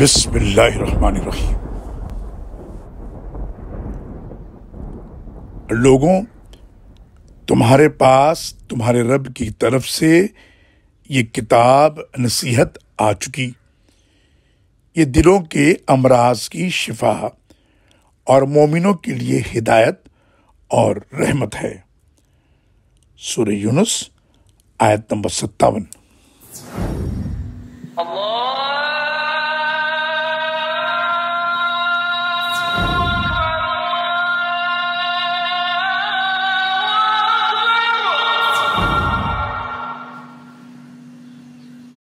बिस्मिल्लाहिर्रहमानिर्रहीम लोगों तुम्हारे पास तुम्हारे रब की तरफ से ये किताब नसीहत आ चुकी ये दिलों के अमराज की शिफा और मोमिनों के लिए हिदायत और रहमत है सूर्य यूनुस आयत नंबर सत्तावन अल्लाह